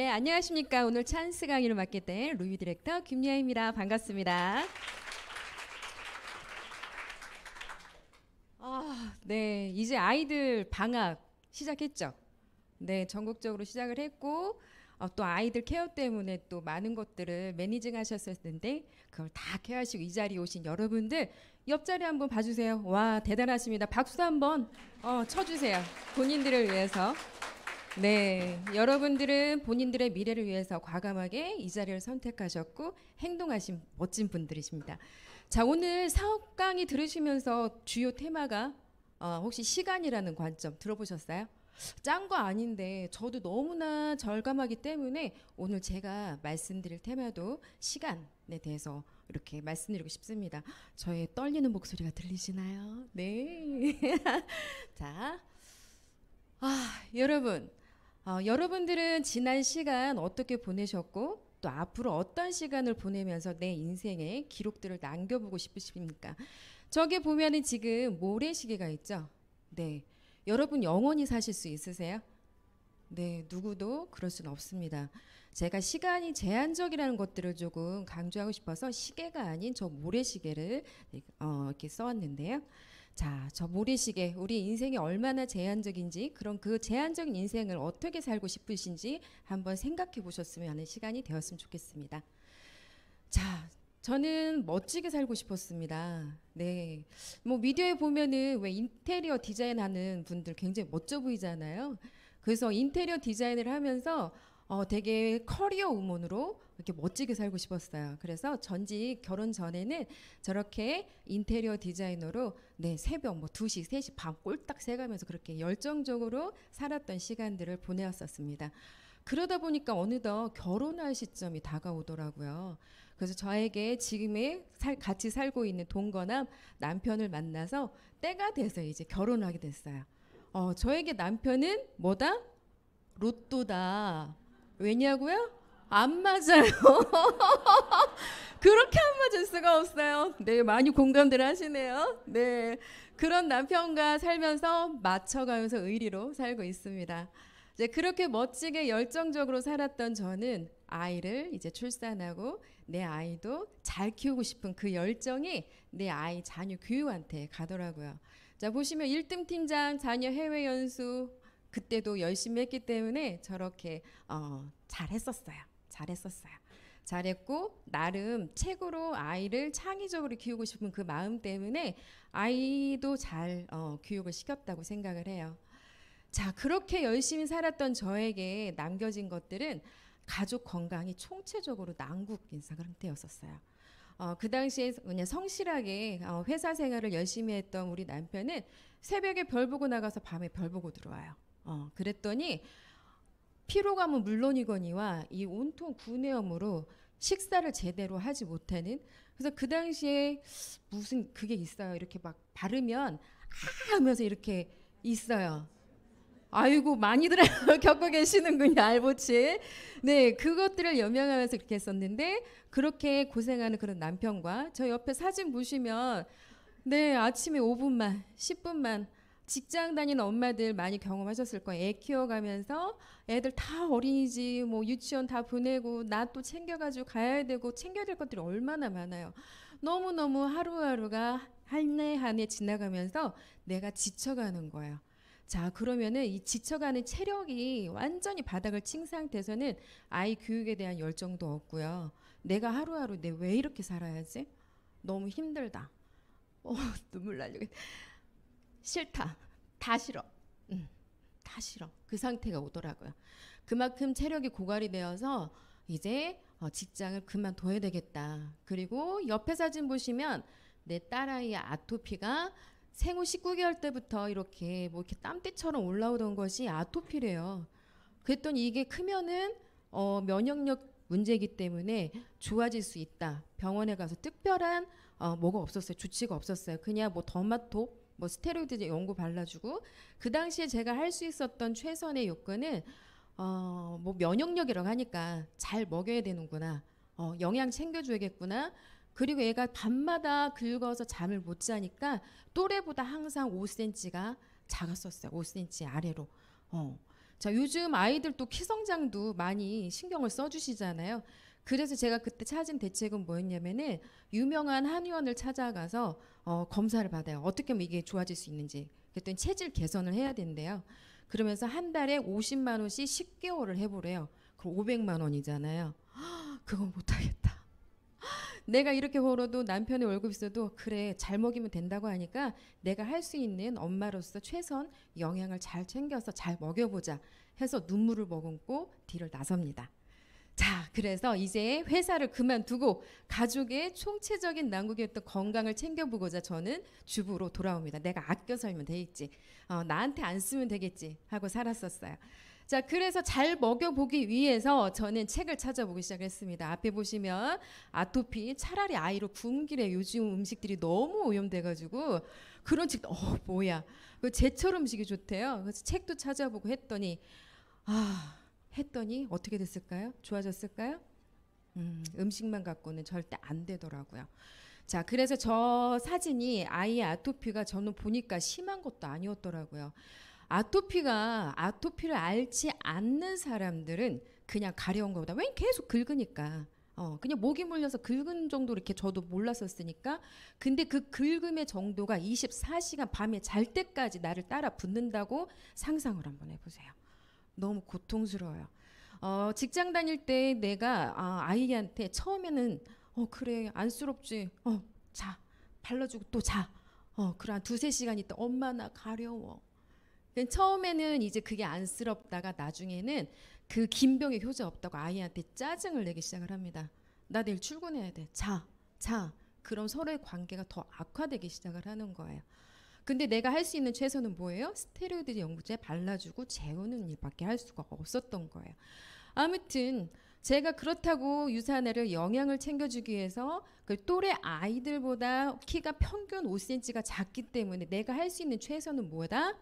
네, 안녕하십니까. 오늘 찬스 강의를 맡게 된 루이 디렉터 김예입니다. 유 반갑습니다. 아, 네. 이제 아이들 방학 시작했죠. 네, 전국적으로 시작을 했고 어, 또 아이들 케어 때문에 또 많은 것들을 매니징 하셨을 텐데 그걸 다 케어하시고 이 자리에 오신 여러분들 옆자리 한번 봐주세요. 와 대단하십니다. 박수 한번 어, 쳐주세요. 본인들을 위해서. 네, 여러분들은 본인들의 미래를 위해서 과감하게 이 자리를 선택하셨고 행동하신 멋진 분들이십니다. 자, 오늘 사업 강의 들으시면서 주요 테마가 어, 혹시 시간이라는 관점 들어보셨어요? 짠 거 아닌데 저도 너무나 절감하기 때문에 오늘 제가 말씀드릴 테마도 시간에 대해서 이렇게 말씀드리고 싶습니다. 저의 떨리는 목소리가 들리시나요? 네. 자, 아, 여러분 어, 여러분들은 지난 시간 어떻게 보내셨고 또 앞으로 어떤 시간을 보내면서 내 인생의 기록들을 남겨보고 싶으십니까? 저기 보면은 지금 모래시계가 있죠. 네, 여러분 영원히 사실 수 있으세요? 네, 누구도 그럴 수는 없습니다. 제가 시간이 제한적이라는 것들을 조금 강조하고 싶어서 시계가 아닌 저 모래시계를 네, 어, 이렇게 써왔는데요. 자, 저 모래시계 우리 인생이 얼마나 제한적인지 그런 그 제한적인 인생을 어떻게 살고 싶으신지 한번 생각해 보셨으면 하는 시간이 되었으면 좋겠습니다. 자, 저는 멋지게 살고 싶었습니다. 네. 뭐 미디어에 보면은 왜 인테리어 디자인 하는 분들 굉장히 멋져 보이잖아요. 그래서 인테리어 디자인을 하면서 어, 되게 커리어 우먼으로 이렇게 멋지게 살고 싶었어요. 그래서 전직 결혼 전에는 저렇게 인테리어 디자이너로 네, 새벽 뭐 2시, 3시 밤 꼴딱 새가면서 그렇게 열정적으로 살았던 시간들을 보내왔었습니다. 그러다 보니까 어느덧 결혼할 시점이 다가오더라고요. 그래서 저에게 지금의 살, 같이 살고 있는 동거남 남편을 만나서 때가 돼서 이제 결혼하게 됐어요. 어, 저에게 남편은 뭐다? 로또다. 왜냐고요? 안 맞아요. 그렇게 안 맞을 수가 없어요. 네, 많이 공감들 하시네요. 네. 그런 남편과 살면서 맞춰가면서 의리로 살고 있습니다. 이제 그렇게 멋지게 열정적으로 살았던 저는 아이를 이제 출산하고 내 아이도 잘 키우고 싶은 그 열정이 내 아이 자녀 교육한테 가더라고요. 자, 보시면 1등 팀장 자녀 해외 연수 그때도 열심히 했기 때문에 저렇게 어, 잘했었어요. 잘했었어요. 잘했고 나름 책으로 아이를 창의적으로 키우고 싶은 그 마음 때문에 아이도 잘 어, 교육을 시켰다고 생각을 해요. 자 그렇게 열심히 살았던 저에게 남겨진 것들은 가족 건강이 총체적으로 난국인 상태였었어요. 어, 그 당시에 그냥 성실하게 어, 회사 생활을 열심히 했던 우리 남편은 새벽에 별 보고 나가서 밤에 별 보고 들어와요. 어, 그랬더니 피로감은 물론이거니와 이 온통 구내염으로 식사를 제대로 하지 못하는 그래서 그 당시에 무슨 그게 있어요. 이렇게 막 바르면 아 하면서 이렇게 있어요. 아이고 많이들 겪고 계시는군요 알보치. 네 그것들을 염려하면서 그렇게 했었는데 그렇게 고생하는 그런 남편과 저 옆에 사진 보시면 네 아침에 5분만 10분만 직장 다니는 엄마들 많이 경험하셨을 거예요. 애 키워가면서 애들 다 어린이집, 뭐 유치원 다 보내고 나 또 챙겨가지고 가야 되고 챙겨야 될 것들이 얼마나 많아요. 너무너무 하루하루가 한 해 한 해 지나가면서 내가 지쳐가는 거예요. 자, 그러면은 이 지쳐가는 체력이 완전히 바닥을 친 상태에서는 아이 교육에 대한 열정도 없고요. 내가 하루하루 내 왜 이렇게 살아야지? 너무 힘들다. 어, 눈물 날려. 싫다. 다 싫어. 음, 다 싫어. 그 상태가 오더라고요. 그만큼 체력이 고갈이 되어서 이제 어, 직장을 그만둬야 되겠다. 그리고 옆에 사진 보시면 내 딸아이의 아토피가 생후 19개월 때부터 이렇게 뭐 이렇게 땀띠처럼 올라오던 것이 아토피래요. 그랬더니 이게 크면은 어 면역력 문제이기 때문에 좋아질 수 있다. 병원에 가서 특별한 어 뭐가 없었어요. 조치가 없었어요. 그냥 뭐 더마토 뭐 스테로이드 연고 발라주고 그 당시에 제가 할 수 있었던 최선의 요건은 어뭐 면역력이라고 하니까 잘 먹여야 되는구나 어 영양 챙겨줘야겠구나 그리고 애가 밤마다 긁어서 잠을 못 자니까 또래보다 항상 5cm가 작았었어요 5cm 아래로 어. 자 요즘 아이들 또 키 성장도 많이 신경을 써주시잖아요 그래서 제가 그때 찾은 대책은 뭐였냐면은 유명한 한의원을 찾아가서 어, 검사를 받아요. 어떻게 하면 이게 좋아질 수 있는지. 그랬더니 체질 개선을 해야 된대요. 그러면서 한 달에 50만 원씩 10개월을 해보래요. 그럼 500만 원이잖아요. 그건 못하겠다. 내가 이렇게 벌어도 남편의 월급 있어도 그래 잘 먹이면 된다고 하니까 내가 할 수 있는 엄마로서 최선 영양을 잘 챙겨서 잘 먹여보자 해서 눈물을 머금고 뒤를 나섭니다. 자, 그래서 이제 회사를 그만두고 가족의 총체적인 난국이었던 건강을 챙겨보고자 저는 주부로 돌아옵니다. 내가 아껴 살면 되겠지. 어, 나한테 안 쓰면 되겠지 하고 살았었어요. 자, 그래서 잘 먹여보기 위해서 저는 책을 찾아보기 시작했습니다. 앞에 보시면 아토피, 차라리 아이로 굶기래. 요즘 음식들이 너무 오염돼가지고 그런 책, 어, 뭐야. 그 제철 음식이 좋대요. 그래서 책도 찾아보고 했더니, 아, 했더니 어떻게 됐을까요? 좋아졌을까요? 음, 음식만 갖고는 절대 안 되더라고요. 자, 그래서 저 사진이 아이의 아토피가 저는 보니까 심한 것도 아니었더라고요. 아토피가 아토피를 앓지 않는 사람들은 그냥 가려운 것보다 왜 계속 긁으니까 어, 그냥 모기 물려서 긁은 정도 이렇게 저도 몰랐었으니까. 근데 그 긁음의 정도가 24시간 밤에 잘 때까지 나를 따라 붙는다고 상상을 한번 해보세요. 너무 고통스러워요. 어, 직장 다닐 때 내가 아, 아이한테 처음에는 어 그래 안쓰럽지. 어, 자. 발라주고 또 자. 어, 그래 한 두세 시간 있다 엄마 나 가려워. 처음에는 이제 그게 안쓰럽다가 나중에는 그 긴병에 효자 없다고 아이한테 짜증을 내기 시작을 합니다. 나 내일 출근해야 돼. 자, 자. 그럼 서로의 관계가 더 악화되기 시작을 하는 거예요. 근데 내가 할 수 있는 최선은 뭐예요? 스테로이드 영구제 발라주고 재우는 일밖에 할 수가 없었던 거예요. 아무튼 제가 그렇다고 유산화를 영양을 챙겨주기 위해서 그 또래 아이들보다 키가 평균 5cm가 작기 때문에 내가 할 수 있는 최선은 뭐다?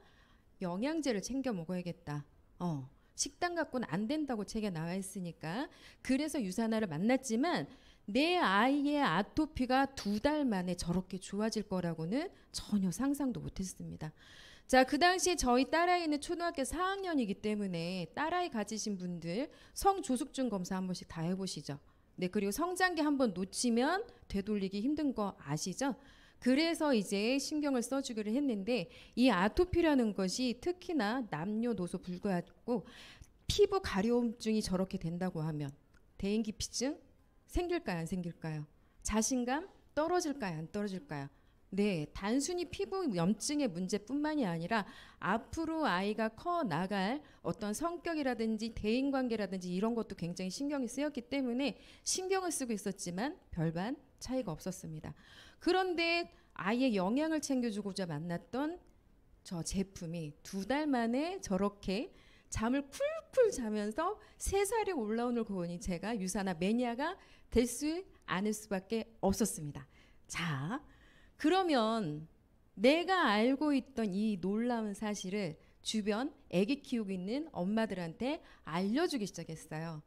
영양제를 챙겨 먹어야겠다. 어. 식단 갖고는 안 된다고 책에 나와 있으니까 그래서 유산화를 만났지만 내 아이의 아토피가 두 달 만에 저렇게 좋아질 거라고는 전혀 상상도 못했습니다. 자, 그 당시 저희 딸아이는 초등학교 4학년이기 때문에 딸아이 가지신 분들 성조숙증 검사 한 번씩 다 해보시죠. 네, 그리고 성장기 한번 놓치면 되돌리기 힘든 거 아시죠? 그래서 이제 신경을 써주기를 했는데 이 아토피라는 것이 특히나 남녀노소 불구하고 피부 가려움증이 저렇게 된다고 하면 대인기피증, 생길까요? 안 생길까요? 자신감 떨어질까요? 안 떨어질까요? 네, 단순히 피부 염증의 문제뿐만이 아니라 앞으로 아이가 커 나갈 어떤 성격이라든지 대인 관계라든지 이런 것도 굉장히 신경이 쓰였기 때문에 신경을 쓰고 있었지만 별반 차이가 없었습니다. 그런데 아이의 영양을 챙겨주고자 만났던 저 제품이 두 달 만에 저렇게 잠을 쿨쿨 자면서 세 살에 올라오는 고은이 제가 유사나 매니아가 될 수 않을 수밖에 없었습니다. 자, 그러면 내가 알고 있던 이 놀라운 사실을 주변 애기 키우고 있는 엄마들한테 알려주기 시작했어요.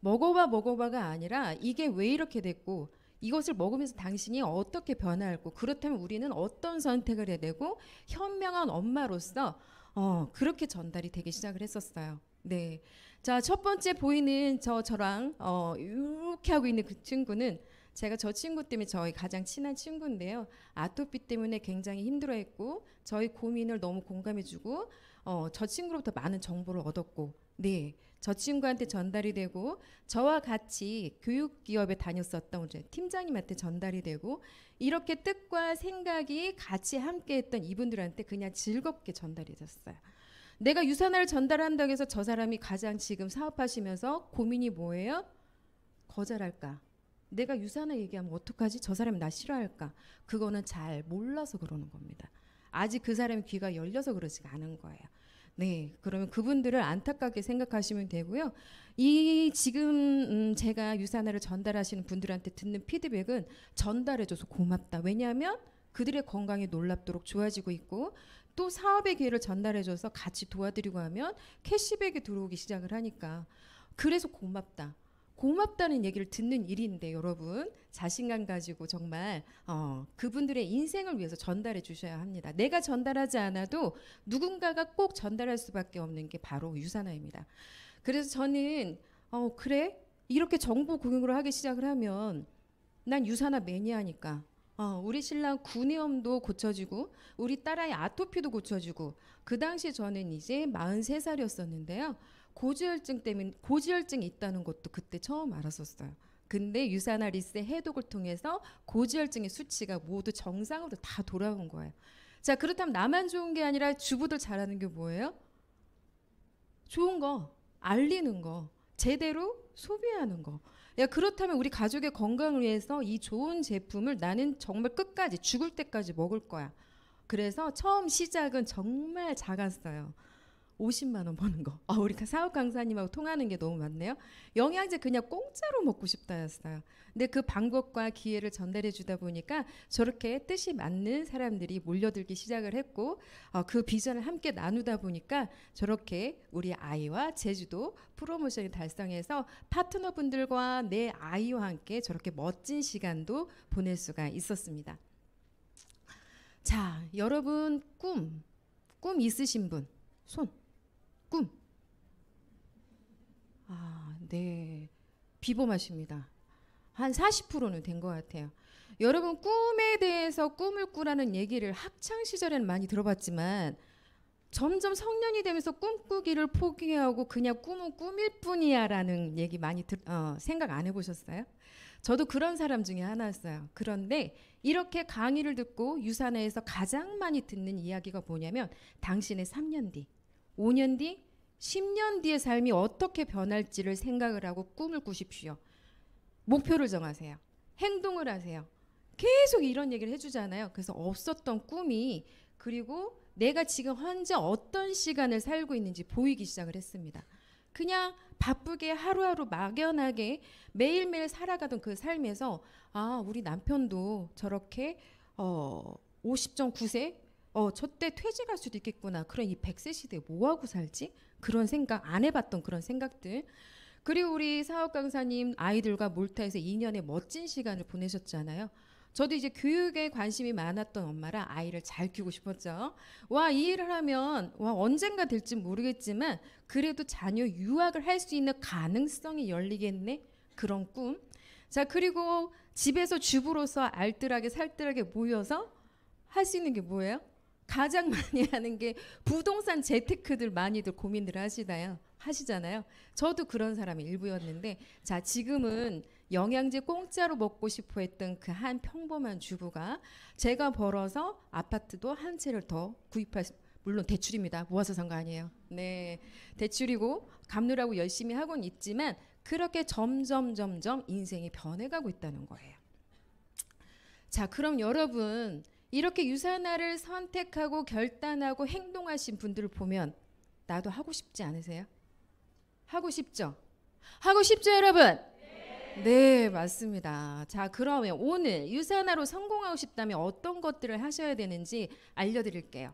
먹어봐 먹어봐가 아니라 이게 왜 이렇게 됐고 이것을 먹으면서 당신이 어떻게 변화했고 그렇다면 우리는 어떤 선택을 해야 되고 현명한 엄마로서 어, 그렇게 전달이 되기 시작을 했었어요. 네. 자, 첫 번째 보이는 저 저랑 어, 이렇게 하고 있는 그 친구는 제가 저 친구 때문에 저희 가장 친한 친구인데요. 아토피 때문에 굉장히 힘들어했고 저희 고민을 너무 공감해주고 어, 저 친구로부터 많은 정보를 얻었고 네. 저 친구한테 전달이 되고 저와 같이 교육 기업에 다녔었던 이제 팀장님한테 전달이 되고 이렇게 뜻과 생각이 같이 함께했던 이분들한테 그냥 즐겁게 전달이 됐어요. 내가 유산화 전달한다고 해서 저 사람이 가장 지금 사업하시면서 고민이 뭐예요? 거절할까? 내가 유산화 얘기하면 어떡하지? 저 사람이 나 싫어할까? 그거는 잘 몰라서 그러는 겁니다. 아직 그 사람의 귀가 열려서 그러지 않은 거예요. 네, 그러면 그분들을 안타깝게 생각하시면 되고요. 이 지금 음, 제가 유산화를 전달하시는 분들한테 듣는 피드백은 전달해줘서 고맙다. 왜냐하면 그들의 건강이 놀랍도록 좋아지고 있고 또 사업의 기회를 전달해줘서 같이 도와드리고 하면 캐시백이 들어오기 시작을 하니까 그래서 고맙다. 고맙다는 얘기를 듣는 일인데 여러분 자신감 가지고 정말 어, 그분들의 인생을 위해서 전달해 주셔야 합니다. 내가 전달하지 않아도 누군가가 꼭 전달할 수밖에 없는 게 바로 유산화입니다. 그래서 저는 어, 그래 이렇게 정보 공유를 하기 시작을 하면 난 유산화 매니아니까 어, 우리 신랑 구내염도 고쳐지고 우리 딸아이 아토피도 고쳐지고 그 당시 저는 이제 43살이었었는데요. 고지혈증 때문에 고지혈증이 있다는 것도 그때 처음 알았었어요. 근데 유산화 리스 해독을 통해서 고지혈증의 수치가 모두 정상으로 다 돌아온 거예요. 자, 그렇다면 나만 좋은 게 아니라 주부들 잘하는 게 뭐예요? 좋은 거, 알리는 거, 제대로 소비하는 거. 야, 그렇다면 우리 가족의 건강을 위해서 이 좋은 제품을 나는 정말 끝까지 죽을 때까지 먹을 거야. 그래서 처음 시작은 정말 작았어요. 50만 원 버는 거. 아, 우리 사업 강사님하고 통하는 게 너무 많네요. 영양제 그냥 공짜로 먹고 싶다였어요. 근데 그 방법과 기회를 전달해 주다 보니까 저렇게 뜻이 맞는 사람들이 몰려들기 시작을 했고 어, 그 비전을 함께 나누다 보니까 저렇게 우리 아이와 제주도 프로모션이 달성해서 파트너분들과 내 아이와 함께 저렇게 멋진 시간도 보낼 수가 있었습니다. 자, 여러분 꿈, 꿈 있으신 분, 손. 꿈. 아, 네. 비범하십니다. 한 40%는 된 것 같아요. 여러분 꿈에 대해서 꿈을 꾸라는 얘기를 학창 시절에는 많이 들어봤지만 점점 성년이 되면서 꿈꾸기를 포기하고 그냥 꿈은 꿈일 뿐이야라는 얘기 많이 들, 어, 생각 안 해보셨어요? 저도 그런 사람 중에 하나였어요. 그런데 이렇게 강의를 듣고 유산에서 가장 많이 듣는 이야기가 뭐냐면 당신의 3년 뒤, 5년 뒤, 10년 뒤의 삶이 어떻게 변할지를 생각을 하고 꿈을 꾸십시오. 목표를 정하세요. 행동을 하세요. 계속 이런 얘기를 해주잖아요. 그래서 없었던 꿈이 그리고 내가 지금 현재 어떤 시간을 살고 있는지 보이기 시작을 했습니다. 그냥 바쁘게 하루하루 막연하게 매일매일 살아가던 그 삶에서 아, 우리 남편도 저렇게 어 50.9세 어, 저때 퇴직할 수도 있겠구나. 그럼이 100세 시대에 뭐하고 살지? 그런 생각, 안 해봤던 그런 생각들. 그리고 우리 사업 강사님 아이들과 몰타에서 2년의 멋진 시간을 보내셨잖아요. 저도 이제 교육에 관심이 많았던 엄마라 아이를 잘 키우고 싶었죠. 와, 이 일을 하면, 와, 언젠가 될지 모르겠지만, 그래도 자녀 유학을 할 수 있는 가능성이 열리겠네? 그런 꿈. 자, 그리고 집에서 주부로서 알뜰하게 살뜰하게 모여서 할 수 있는 게 뭐예요? 가장 많이 하는 게 부동산 재테크들 많이들 고민을 하시나요? 하시잖아요. 저도 그런 사람이 일부였는데 자, 지금은 영양제 공짜로 먹고 싶어 했던 그 한 평범한 주부가 제가 벌어서 아파트도 한 채를 더 구입할 수 물론 대출입니다. 모아서 산 거 아니에요. 네. 대출이고 갚느라고 열심히 하곤 있지만 그렇게 점점 점점 인생이 변해가고 있다는 거예요. 자, 그럼 여러분 이렇게 유산화를 선택하고 결단하고 행동하신 분들을 보면 나도 하고 싶지 않으세요? 하고 싶죠? 하고 싶죠, 여러분? 네, 맞습니다. 자, 그러면 오늘 유산화로 성공하고 싶다면 어떤 것들을 하셔야 되는지 알려드릴게요.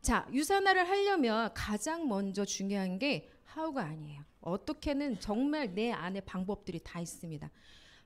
자, 유산화를 하려면 가장 먼저 중요한 게 하우가 아니에요. 어떻게는 정말 내 안에 방법들이 다 있습니다.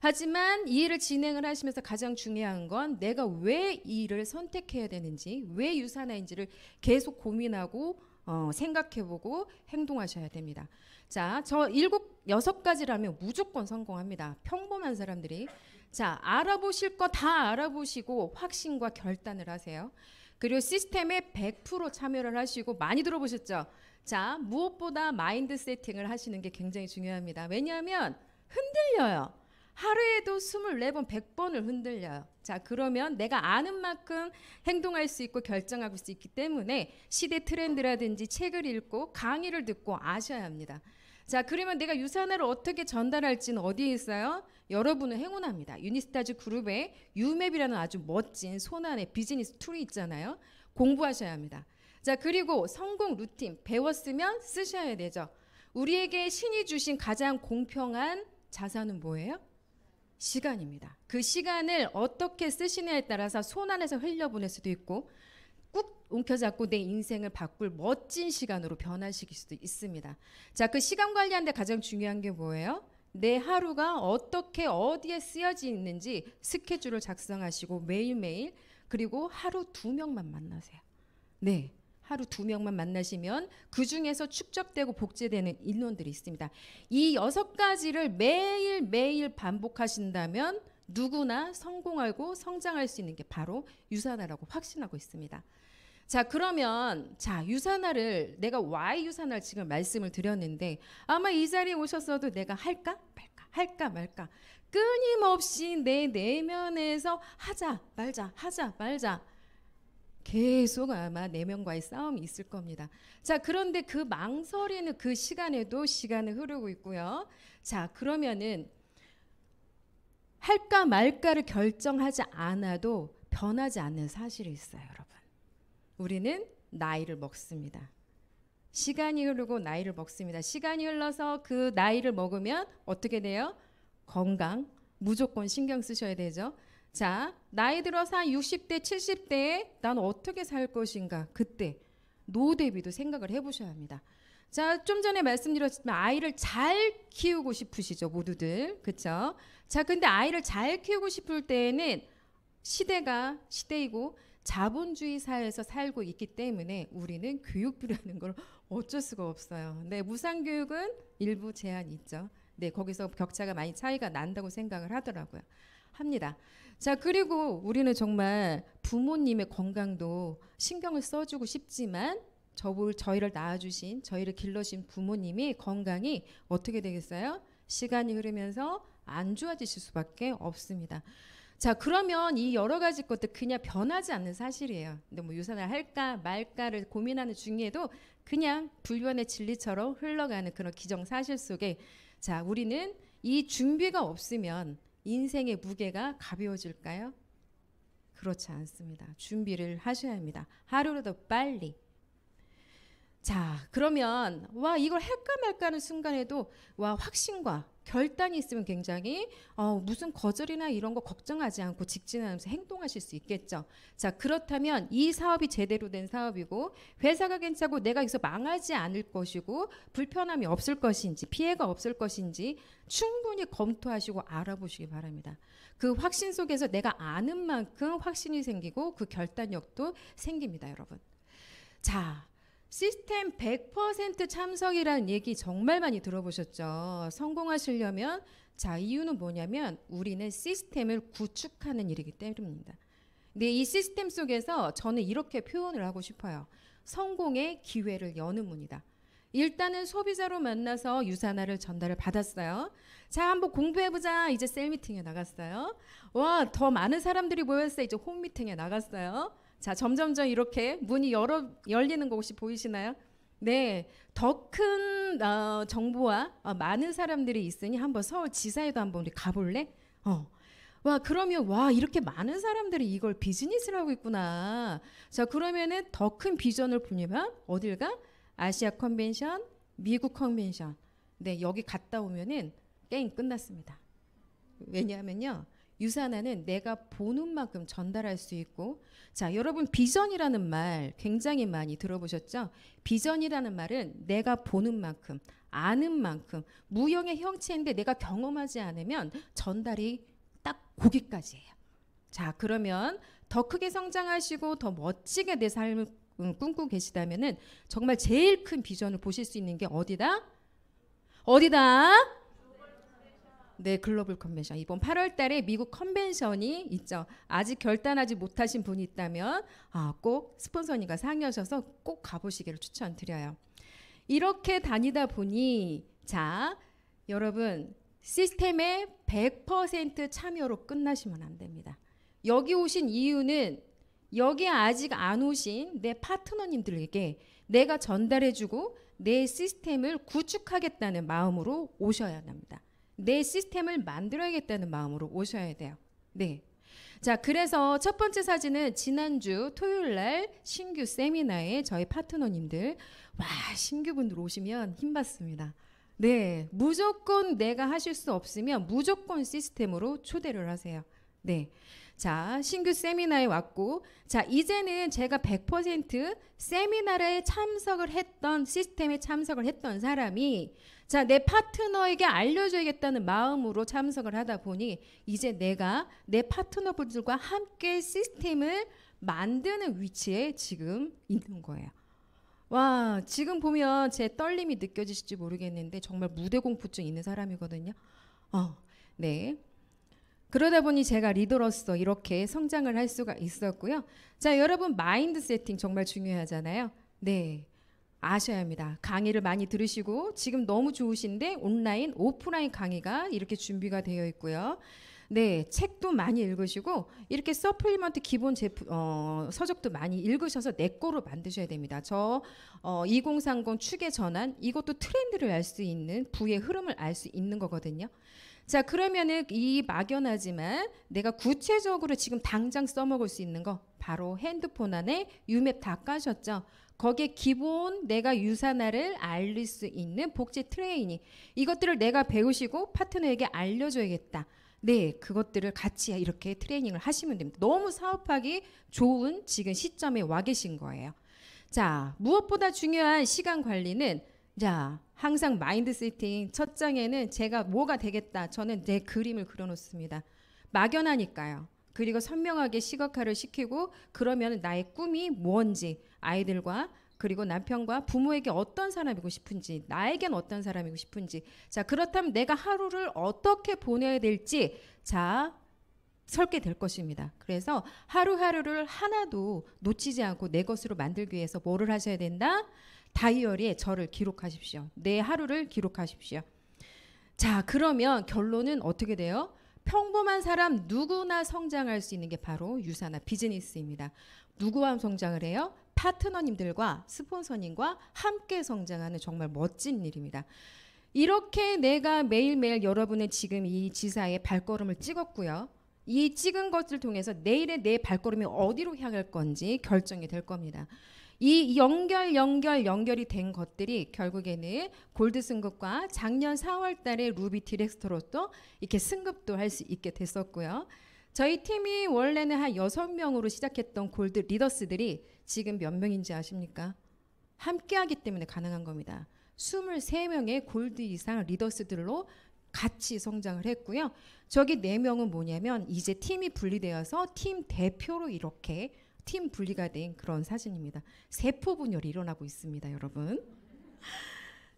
하지만 이 일을 진행을 하시면서 가장 중요한 건 내가 왜 이 일을 선택해야 되는지, 왜 유산화인지를 계속 고민하고 어, 생각해보고 행동하셔야 됩니다. 자, 저 일곱 여섯 가지라면 무조건 성공합니다. 평범한 사람들이 자 알아보실 거 다 알아보시고 확신과 결단을 하세요. 그리고 시스템에 100% 참여를 하시고 많이 들어보셨죠? 자 무엇보다 마인드 세팅을 하시는 게 굉장히 중요합니다. 왜냐하면 흔들려요. 하루에도 24번, 100번을 흔들려요. 자, 그러면 내가 아는 만큼 행동할 수 있고 결정할 수 있기 때문에 시대 트렌드라든지 책을 읽고 강의를 듣고 아셔야 합니다. 자, 그러면 내가 유산화를 어떻게 전달할지는 어디에 있어요? 여러분은 행운합니다. 유니스타즈 그룹의 유맵이라는 아주 멋진 손안의 비즈니스 툴이 있잖아요. 공부하셔야 합니다. 자, 그리고 성공 루틴 배웠으면 쓰셔야 되죠. 우리에게 신이 주신 가장 공평한 자산은 뭐예요? 시간입니다. 그 시간을 어떻게 쓰시냐에 느 따라서 손 안에서 흘려보낼 수도 있고 꾹 움켜잡고 내 인생을 바꿀 멋진 시간으로 변화시킬 수도 있습니다. 자, 그 시간 관리하는데 가장 중요한 게 뭐예요? 내 하루가 어떻게 어디에 쓰여지 는지 스케줄을 작성하시고 매일매일 그리고 하루 두 명만 만나세요. 네. 하루 두 명만 만나시면 그 중에서 축적되고 복제되는 인원들이 있습니다. 이 여섯 가지를 매일 매일 반복하신다면 누구나 성공하고 성장할 수 있는 게 바로 유산화라고 확신하고 있습니다. 자, 그러면 자, 유산화를 내가 Y 유산화를 지금 말씀을 드렸는데 아마 이 자리에 오셨어도 내가 할까 말까 할까 말까 끊임없이 내 내면에서 하자 말자 하자 말자 계속 아마 내면과의 싸움이 있을 겁니다. 자, 그런데 그 망설이는 그 시간에도 시간은 흐르고 있고요. 자, 그러면은 할까 말까를 결정하지 않아도 변하지 않는 사실이 있어요, 여러분. 우리는 나이를 먹습니다. 시간이 흐르고 나이를 먹습니다. 시간이 흘러서 그 나이를 먹으면 어떻게 돼요? 건강 무조건 신경 쓰셔야 되죠. 자, 나이 들어서 한 60대, 70대에 난 어떻게 살 것인가? 그때 노후 대비도 생각을 해 보셔야 합니다. 자, 좀 전에 말씀드렸지만 아이를 잘 키우고 싶으시죠, 모두들. 그렇죠? 자, 근데 아이를 잘 키우고 싶을 때에는 시대가 시대이고 자본주의 사회에서 살고 있기 때문에 우리는 교육비라는 걸 어쩔 수가 없어요. 네, 무상교육은 일부 제한이 있죠. 네, 거기서 격차가 많이 차이가 난다고 생각을 하더라고요. 합니다. 자, 그리고 우리는 정말 부모님의 건강도 신경을 써주고 싶지만 저를, 저희를 낳아주신, 저희를 길러신 부모님이 건강이 어떻게 되겠어요? 시간이 흐르면서 안 좋아지실 수밖에 없습니다. 자, 그러면 이 여러 가지 것들 그냥 변하지 않는 사실이에요. 근데 뭐 유산을 할까 말까를 고민하는 중에도 그냥 불변의 진리처럼 흘러가는 그런 기정사실 속에 자, 우리는 이 준비가 없으면 인생의 무게가 가벼워질까요? 그렇지 않습니다. 준비를 하셔야 합니다. 하루라도 빨리 자, 그러면 와 이걸 할까 말까 하는 순간에도 와 확신과 결단이 있으면 굉장히 어, 무슨 거절이나 이런 거 걱정하지 않고 직진하면서 행동하실 수 있겠죠. 자, 그렇다면 이 사업이 제대로 된 사업이고 회사가 괜찮고 내가 여기서 망하지 않을 것이고 불편함이 없을 것인지 피해가 없을 것인지 충분히 검토하시고 알아보시기 바랍니다. 그 확신 속에서 내가 아는 만큼 확신이 생기고 그 결단력도 생깁니다, 여러분. 자, 시스템 100% 참석이라는 얘기 정말 많이 들어보셨죠. 성공하시려면 자 이유는 뭐냐면 우리는 시스템을 구축하는 일이기 때문입니다. 근데 이 시스템 속에서 저는 이렇게 표현을 하고 싶어요. 성공의 기회를 여는 문이다. 일단은 소비자로 만나서 유산화를 전달을 받았어요. 자, 한번 공부해보자. 이제 셀 미팅에 나갔어요. 와, 더 많은 사람들이 모였어. 이제 홈 미팅에 나갔어요. 자, 점점점 이렇게 문이 열어, 열리는 곳이 보이시나요? 네, 더큰 어, 정보와 어, 많은 사람들이 있으니 한번 서울 지사에도 한번 우리 가볼래? 어. 와 그러면 와 이렇게 많은 사람들이 이걸 비즈니스를 하고 있구나. 자 그러면은 더 큰 비전을 보면 어딜가 아시아 컨벤션, 미국 컨벤션. 네 여기 갔다 오면은 게임 끝났습니다. 왜냐하면요 유산하는 내가 보는 만큼 전달할 수 있고 자 여러분 비전이라는 말 굉장히 많이 들어보셨죠? 비전이라는 말은 내가 보는 만큼 아는 만큼 무형의 형체인데 내가 경험하지 않으면 전달이 딱 거기까지예요. 자 그러면 더 크게 성장하시고 더 멋지게 내 삶을 꿈꾸고 계시다면은 정말 제일 큰 비전을 보실 수 있는 게 어디다? 어디다? 네, 글로벌 컨벤션. 이번 8월 달에 미국 컨벤션이 있죠. 아직 결단하지 못하신 분이 있다면 아, 꼭 스폰서님과 상의하셔서 꼭 가보시기를 추천드려요. 이렇게 다니다 보니 자, 여러분 시스템에 100% 참여로 끝나시면 안 됩니다. 여기 오신 이유는 여기 아직 안 오신 내 파트너님들에게 내가 전달해주고 내 시스템을 구축하겠다는 마음으로 오셔야 합니다. 내 시스템을 만들어야겠다는 마음으로 오셔야 돼요. 네. 자, 그래서 첫 번째 사진은 지난주 토요일 날 신규 세미나에 저희 파트너님들, 와, 신규분들 오시면 힘받습니다. 네, 무조건 내가 하실 수 없으면 무조건 시스템으로 초대를 하세요. 네. 자, 신규 세미나에 왔고, 자, 이제는 제가 100%세미나를 참석을 했던, 시스템에 참석을 했던 사람이, 자, 내 파트너에게 알려줘야겠다는 마음으로 참석을 하다 보니, 이제 내가 내 파트너분들과 함께 시스템을 만드는 위치에 지금 있는 거예요. 와, 지금 보면 제 떨림이 느껴지실지 모르겠는데, 정말 무대 공포증 있는 사람이거든요. 어, 네. 그러다 보니 제가 리더로서 이렇게 성장을 할 수가 있었고요. 자, 여러분 마인드 세팅 정말 중요하잖아요. 네. 아셔야 합니다. 강의를 많이 들으시고 지금 너무 좋으신데 온라인, 오프라인 강의가 이렇게 준비가 되어 있고요. 네, 책도 많이 읽으시고 이렇게 서플리먼트 기본 제품 어, 서적도 많이 읽으셔서 내 거로 만드셔야 됩니다. 저 어, 2030 축의 전환 이것도 트렌드를 알 수 있는 부의 흐름을 알 수 있는 거거든요. 자, 그러면은 이 막연하지만 내가 구체적으로 지금 당장 써먹을 수 있는 거 바로 핸드폰 안에 유맵 다 까셨죠? 거기에 기본 내가 유산화를 알릴 수 있는 복제 트레이닝 이것들을 내가 배우시고 파트너에게 알려줘야겠다. 네, 그것들을 같이 이렇게 트레이닝을 하시면 됩니다. 너무 사업하기 좋은 지금 시점에 와 계신 거예요. 자, 무엇보다 중요한 시간 관리는 자, 항상 마인드 세팅 첫 장에는 제가 뭐가 되겠다. 저는 내 그림을 그려놓습니다. 막연하니까요. 그리고 선명하게 시각화를 시키고 그러면 나의 꿈이 뭔지 아이들과 그리고 남편과 부모에게 어떤 사람이고 싶은지 나에겐 어떤 사람이고 싶은지 자 그렇다면 내가 하루를 어떻게 보내야 될지 자 설계될 것입니다. 그래서 하루하루를 하나도 놓치지 않고 내 것으로 만들기 위해서 뭐를 하셔야 된다? 다이어리에 저를 기록하십시오. 내 하루를 기록하십시오. 자, 그러면 결론은 어떻게 돼요? 평범한 사람 누구나 성장할 수 있는 게 바로 유사나 비즈니스입니다. 누구와 성장을 해요? 파트너님들과 스폰서님과 함께 성장하는 정말 멋진 일입니다. 이렇게 내가 매일매일 여러분의 지금 이지사의 발걸음을 찍었고요. 이 찍은 것을 통해서 내일의 내 발걸음이 어디로 향할 건지 결정이 될 겁니다. 이 연결 연결 연결이 된 것들이 결국에는 골드 승급과 작년 4월 달에 루비 디렉스터로 또 이렇게 승급도 할 수 있게 됐었고요. 저희 팀이 원래는 한 6명으로 시작했던 골드 리더스들이 지금 몇 명인지 아십니까? 함께하기 때문에 가능한 겁니다. 23명의 골드 이상 리더스들로 같이 성장을 했고요. 저기 4명은 뭐냐면 이제 팀이 분리되어서 팀 대표로 이렇게 팀 분리가 된 그런 사진입니다. 세포 분열이 일어나고 있습니다, 여러분.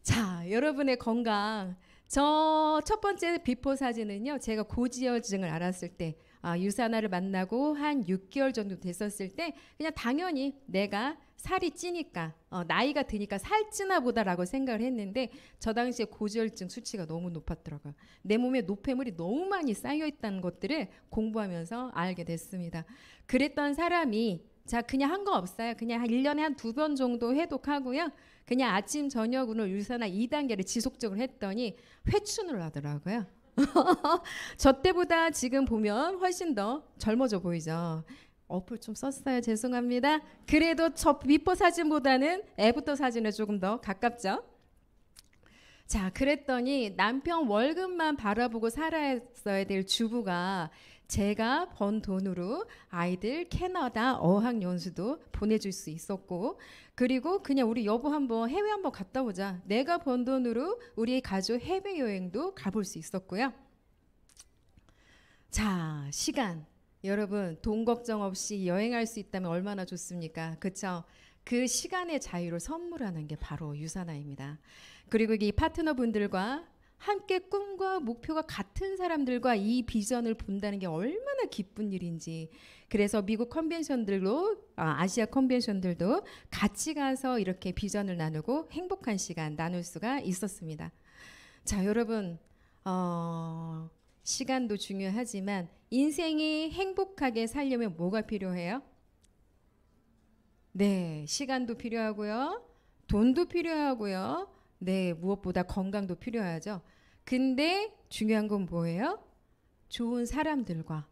자, 여러분의 건강. 저 첫 번째 비포 사진은요, 제가 고지혈증을 알았을 때 아, 유사나를 만나고 한 6개월 정도 됐었을 때 그냥 당연히 내가 살이 찌니까 어, 나이가 드니까 살찌나 보다라고 생각을 했는데 저 당시에 고지혈증 수치가 너무 높았더라고요. 내 몸에 노폐물이 너무 많이 쌓여 있다는 것들을 공부하면서 알게 됐습니다. 그랬던 사람이 자 그냥 한 거 없어요. 그냥 한 1년에 한 두 번 정도 해독하고요. 그냥 아침 저녁으로 유산화 2단계를 지속적으로 했더니 회춘을 하더라고요. 저 때보다 지금 보면 훨씬 더 젊어져 보이죠. 어플 좀 썼어요. 죄송합니다. 그래도 저 윗보 사진보다는 애부터 사진에 조금 더 가깝죠. 자, 그랬더니 남편 월급만 바라보고 살아야 될 주부가 제가 번 돈으로 아이들 캐나다 어학 연수도 보내줄 수 있었고 그리고 그냥 우리 여보 한번 해외 한번 갔다 오자 내가 번 돈으로 우리 가족 해외 여행도 가볼 수 있었고요. 자 시간 여러분 돈 걱정 없이 여행할 수 있다면 얼마나 좋습니까? 그쵸? 그 시간의 자유를 선물하는 게 바로 유산화입니다. 그리고 이 파트너분들과 함께 꿈과 목표가 같은 사람들과 이 비전을 본다는 게 얼마나 기쁜 일인지. 그래서 미국 컨벤션들로 어, 아, 시아 컨벤션들도 같이 가서 이렇게 비전을 나누고 행복한 시간 나눌 수가 있었습니다. 자, 여러분. 어, 시간도 중요하지만 인생이 행복하게 살려면 뭐가 필요해요? 네, 시간도 필요하고요. 돈도 필요하고요. 네, 무엇보다 건강도 필요하죠. 근데 중요한 건 뭐예요? 좋은 사람들과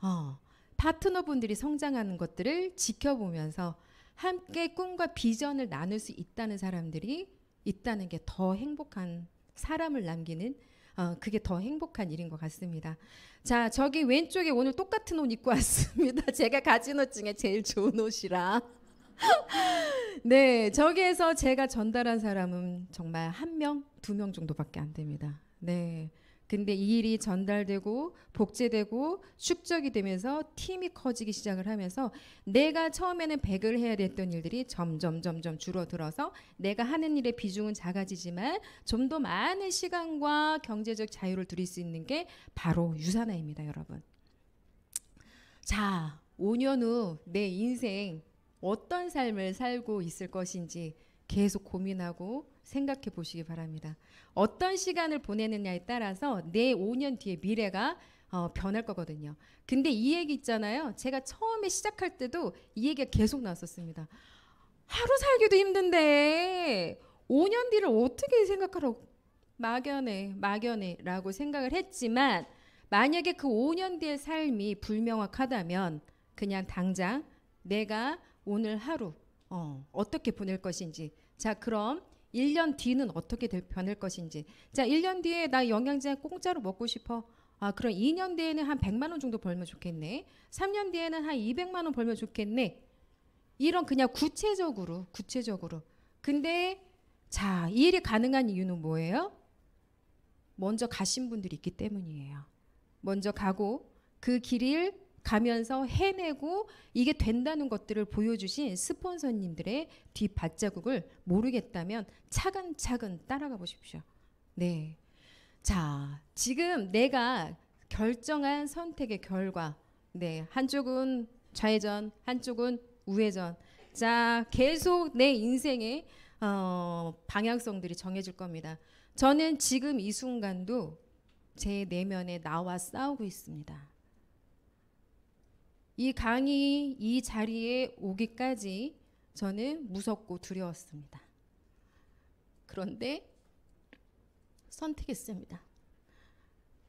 어, 파트너분들이 성장하는 것들을 지켜보면서 함께 꿈과 비전을 나눌 수 있다는 사람들이 있다는 게 더 행복한 사람을 남기는 어, 그게 더 행복한 일인 것 같습니다. 자, 저기 왼쪽에 오늘 똑같은 옷 입고 왔습니다. 제가 가진 옷 중에 제일 좋은 옷이라. 네, 저기에서 제가 전달한 사람은 정말 한 명, 두 명 정도밖에 안 됩니다. 네. 근데 이 일이 전달되고 복제되고 축적이 되면서 팀이 커지기 시작을 하면서 내가 처음에는 100을 해야 됐던 일들이 점점 점점 줄어들어서 내가 하는 일의 비중은 작아지지만 좀 더 많은 시간과 경제적 자유를 드릴 수 있는 게 바로 유산화입니다, 여러분. 자, 5년 후 내 인생 어떤 삶을 살고 있을 것인지 계속 고민하고 생각해 보시기 바랍니다. 어떤 시간을 보내느냐에 따라서 내 5년 뒤의 미래가 어, 변할 거거든요. 근데 이 얘기 있잖아요. 제가 처음에 시작할 때도 이 얘기가 계속 나왔었습니다. 하루 살기도 힘든데 5년 뒤를 어떻게 생각하라 막연해, 막연해라고 생각을 했지만 만약에 그 5년 뒤의 삶이 불명확하다면 그냥 당장 내가 오늘 하루 어, 어떻게 보낼 것인지 자 그럼 1년 뒤는 어떻게 될, 변할 것인지 자 1년 뒤에 나 영양제 공짜로 먹고 싶어 아 그럼 2년 뒤에는 한 100만 원 정도 벌면 좋겠네 3년 뒤에는 한 200만 원 벌면 좋겠네 이런 그냥 구체적으로 구체적으로 근데 자 이 일이 가능한 이유는 뭐예요? 먼저 가신 분들이 있기 때문이에요 먼저 가고 그 길을 가면서 해내고 이게 된다는 것들을 보여주신 스폰서님들의 뒷발자국을 모르겠다면 차근차근 따라가 보십시오. 네. 자, 지금 내가 결정한 선택의 결과. 네. 한쪽은 좌회전, 한쪽은 우회전. 자, 계속 내 인생의 어, 방향성들이 정해질 겁니다. 저는 지금 이 순간도 제 내면에 나와 싸우고 있습니다. 이 강의 이 자리에 오기까지 저는 무섭고 두려웠습니다. 그런데 선택했습니다.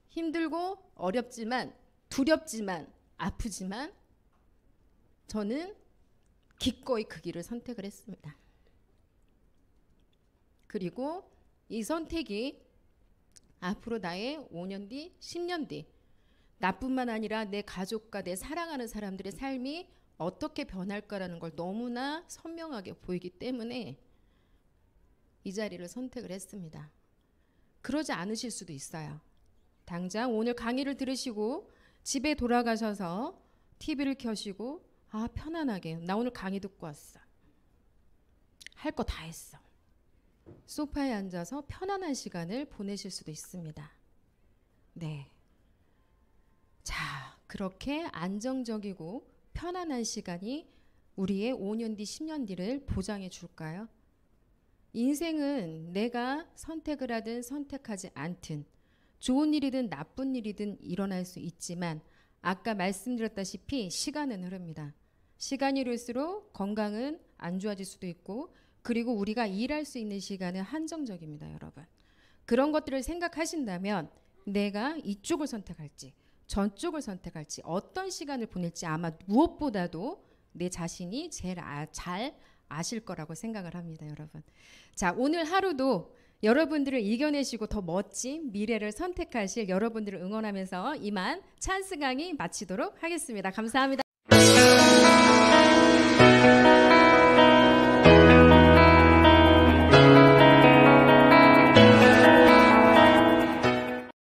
힘들고 어렵지만 두렵지만 아프지만 저는 기꺼이 그 길을 선택을 했습니다. 그리고 이 선택이 앞으로 나의 5년 뒤, 10년 뒤 나뿐만 아니라 내 가족과 내 사랑하는 사람들의 삶이 어떻게 변할까라는 걸 너무나 선명하게 보이기 때문에 이 자리를 선택을 했습니다. 그러지 않으실 수도 있어요. 당장 오늘 강의를 들으시고 집에 돌아가셔서 TV를 켜시고 아 편안하게 나 오늘 강의 듣고 왔어. 할 거 다 했어. 소파에 앉아서 편안한 시간을 보내실 수도 있습니다. 네. 자, 그렇게 안정적이고 편안한 시간이 우리의 5년 뒤, 10년 뒤를 보장해 줄까요? 인생은 내가 선택을 하든 선택하지 않든 좋은 일이든 나쁜 일이든 일어날 수 있지만 아까 말씀드렸다시피 시간은 흐릅니다. 시간이 흐를수록 건강은 안 좋아질 수도 있고 그리고 우리가 일할 수 있는 시간은 한정적입니다, 여러분. 그런 것들을 생각하신다면 내가 이쪽을 선택할지 전쪽을 선택할지 어떤 시간을 보낼지 아마 무엇보다도 내 자신이 제일 아, 잘 아실 거라고 생각을 합니다, 여러분. 자, 오늘 하루도 여러분들을 이겨내시고 더 멋진 미래를 선택하실 여러분들을 응원하면서 이만 찬스 강의 마치도록 하겠습니다. 감사합니다.